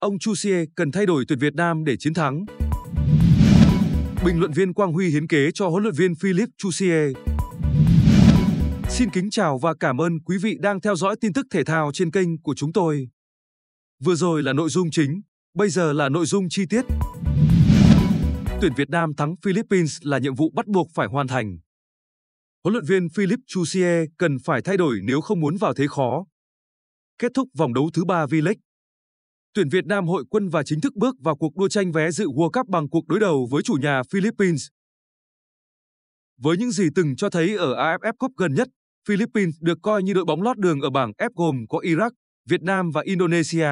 Ông Chusie cần thay đổi tuyển Việt Nam để chiến thắng. Bình luận viên Quang Huy hiến kế cho huấn luyện viên Philip Chusie. Xin kính chào và cảm ơn quý vị đang theo dõi tin tức thể thao trên kênh của chúng tôi. Vừa rồi là nội dung chính, bây giờ là nội dung chi tiết. Tuyển Việt Nam thắng Philippines là nhiệm vụ bắt buộc phải hoàn thành. Huấn luyện viên Philip Chusie cần phải thay đổi nếu không muốn vào thế khó. Kết thúc vòng đấu thứ ba V-League, tuyển Việt Nam hội quân và chính thức bước vào cuộc đua tranh vé dự World Cup bằng cuộc đối đầu với chủ nhà Philippines. Với những gì từng cho thấy ở AFF Cup gần nhất, Philippines được coi như đội bóng lót đường ở bảng F gồm có Iraq, Việt Nam và Indonesia.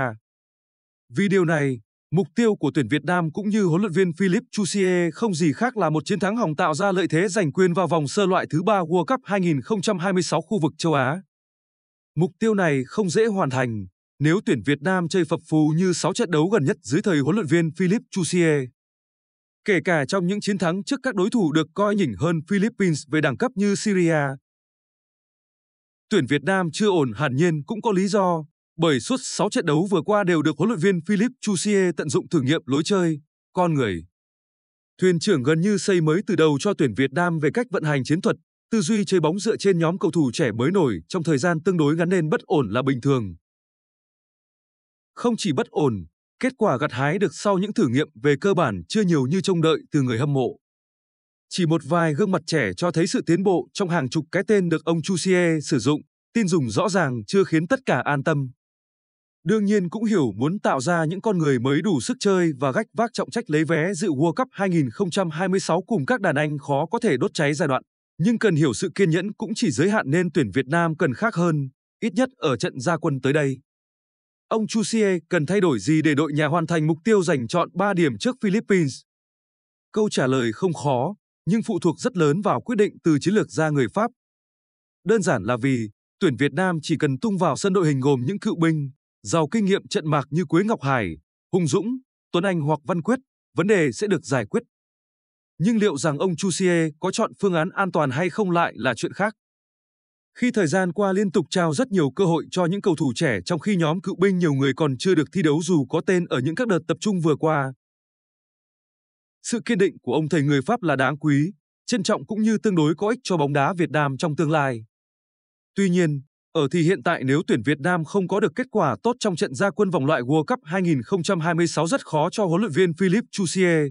Vì điều này, mục tiêu của tuyển Việt Nam cũng như huấn luyện viên Philip Chusie không gì khác là một chiến thắng hòng tạo ra lợi thế giành quyền vào vòng sơ loại thứ ba World Cup 2026 khu vực châu Á. Mục tiêu này không dễ hoàn thành nếu tuyển Việt Nam chơi phập phù như 6 trận đấu gần nhất dưới thời huấn luyện viên Philippe Chusier. Kể cả trong những chiến thắng trước các đối thủ được coi nhỉnh hơn Philippines về đẳng cấp như Syria. Tuyển Việt Nam chưa ổn hẳn nhiên cũng có lý do, bởi suốt 6 trận đấu vừa qua đều được huấn luyện viên Philippe Chusier tận dụng thử nghiệm lối chơi, con người. Thuyền trưởng gần như xây mới từ đầu cho tuyển Việt Nam về cách vận hành chiến thuật, tư duy chơi bóng dựa trên nhóm cầu thủ trẻ mới nổi trong thời gian tương đối ngắn nên bất ổn là bình thường không chỉ bất ổn, kết quả gặt hái được sau những thử nghiệm về cơ bản chưa nhiều như trông đợi từ người hâm mộ. Chỉ một vài gương mặt trẻ cho thấy sự tiến bộ trong hàng chục cái tên được ông Chu Chusie sử dụng, tin dùng rõ ràng chưa khiến tất cả an tâm. Đương nhiên cũng hiểu muốn tạo ra những con người mới đủ sức chơi và gách vác trọng trách lấy vé dự World Cup 2026 cùng các đàn anh khó có thể đốt cháy giai đoạn, nhưng cần hiểu sự kiên nhẫn cũng chỉ giới hạn nên tuyển Việt Nam cần khác hơn, ít nhất ở trận gia quân tới đây. Ông Chusie cần thay đổi gì để đội nhà hoàn thành mục tiêu giành chọn 3 điểm trước Philippines? Câu trả lời không khó, nhưng phụ thuộc rất lớn vào quyết định từ chiến lược gia người Pháp. Đơn giản là vì tuyển Việt Nam chỉ cần tung vào sân đội hình gồm những cựu binh, giàu kinh nghiệm trận mạc như Quế Ngọc Hải, Hùng Dũng, Tuấn Anh hoặc Văn Quyết, vấn đề sẽ được giải quyết. Nhưng liệu rằng ông Chusie có chọn phương án an toàn hay không lại là chuyện khác khi thời gian qua liên tục trao rất nhiều cơ hội cho những cầu thủ trẻ trong khi nhóm cựu binh nhiều người còn chưa được thi đấu dù có tên ở những các đợt tập trung vừa qua. Sự kiên định của ông thầy người Pháp là đáng quý, trân trọng cũng như tương đối có ích cho bóng đá Việt Nam trong tương lai. Tuy nhiên, ở thì hiện tại nếu tuyển Việt Nam không có được kết quả tốt trong trận gia quân vòng loại World Cup 2026 rất khó cho huấn luyện viên Philippe Chusier.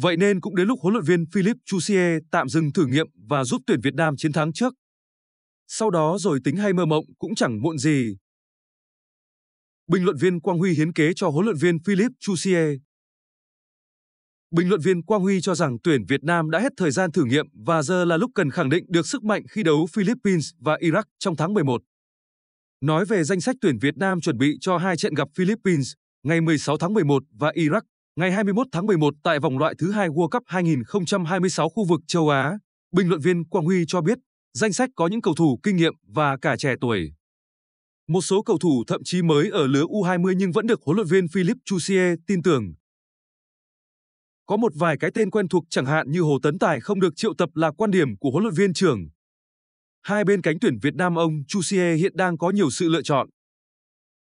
Vậy nên cũng đến lúc huấn luyện viên Philip Chusier tạm dừng thử nghiệm và giúp tuyển Việt Nam chiến thắng trước. Sau đó rồi tính hay mơ mộng cũng chẳng muộn gì. Bình luận viên Quang Huy hiến kế cho huấn luyện viên Philip Chusier. Bình luận viên Quang Huy cho rằng tuyển Việt Nam đã hết thời gian thử nghiệm và giờ là lúc cần khẳng định được sức mạnh khi đấu Philippines và Iraq trong tháng 11. Nói về danh sách tuyển Việt Nam chuẩn bị cho hai trận gặp Philippines ngày 16 tháng 11 và Iraq Ngày 21 tháng 11 tại vòng loại thứ hai World Cup 2026 khu vực châu Á, bình luận viên Quang Huy cho biết danh sách có những cầu thủ kinh nghiệm và cả trẻ tuổi. Một số cầu thủ thậm chí mới ở lứa U20 nhưng vẫn được huấn luyện viên Philip Chusie tin tưởng. Có một vài cái tên quen thuộc chẳng hạn như Hồ Tấn Tài không được triệu tập là quan điểm của huấn luyện viên trưởng. Hai bên cánh tuyển Việt Nam ông Chusie hiện đang có nhiều sự lựa chọn.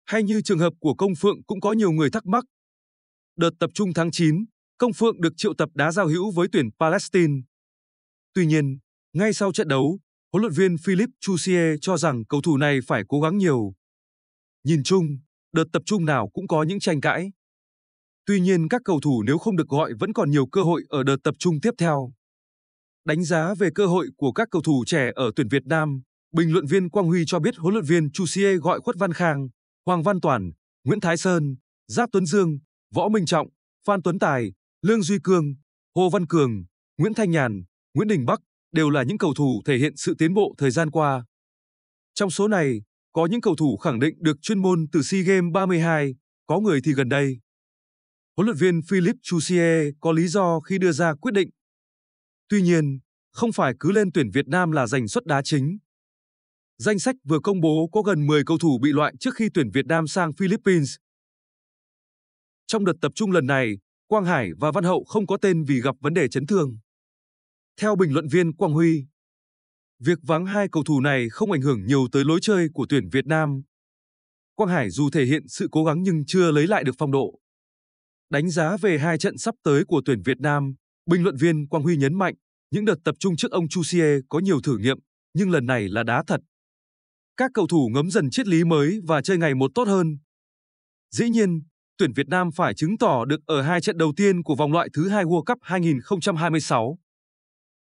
Hay như trường hợp của Công Phượng cũng có nhiều người thắc mắc Đợt tập trung tháng 9, Công Phượng được triệu tập đá giao hữu với tuyển Palestine. Tuy nhiên, ngay sau trận đấu, huấn luyện viên Philip Chusier cho rằng cầu thủ này phải cố gắng nhiều. Nhìn chung, đợt tập trung nào cũng có những tranh cãi. Tuy nhiên các cầu thủ nếu không được gọi vẫn còn nhiều cơ hội ở đợt tập trung tiếp theo. Đánh giá về cơ hội của các cầu thủ trẻ ở tuyển Việt Nam, bình luận viên Quang Huy cho biết huấn luyện viên Chusier gọi Khuất Văn Khang, Hoàng Văn Toàn, Nguyễn Thái Sơn, Giáp Tuấn Dương, Võ Minh Trọng, Phan Tuấn Tài, Lương Duy Cương, Hồ Văn Cường, Nguyễn Thanh Nhàn, Nguyễn Đình Bắc đều là những cầu thủ thể hiện sự tiến bộ thời gian qua. Trong số này, có những cầu thủ khẳng định được chuyên môn từ SEA Games 32, có người thì gần đây. Huấn luyện viên Philip Chusier có lý do khi đưa ra quyết định. Tuy nhiên, không phải cứ lên tuyển Việt Nam là giành suất đá chính. Danh sách vừa công bố có gần 10 cầu thủ bị loại trước khi tuyển Việt Nam sang Philippines trong đợt tập trung lần này, Quang Hải và Văn Hậu không có tên vì gặp vấn đề chấn thương. Theo bình luận viên Quang Huy, việc vắng hai cầu thủ này không ảnh hưởng nhiều tới lối chơi của tuyển Việt Nam. Quang Hải dù thể hiện sự cố gắng nhưng chưa lấy lại được phong độ. Đánh giá về hai trận sắp tới của tuyển Việt Nam, bình luận viên Quang Huy nhấn mạnh, những đợt tập trung trước ông Chusie có nhiều thử nghiệm, nhưng lần này là đá thật. Các cầu thủ ngấm dần triết lý mới và chơi ngày một tốt hơn. Dĩ nhiên, tuyển Việt Nam phải chứng tỏ được ở hai trận đầu tiên của vòng loại thứ hai World Cup 2026.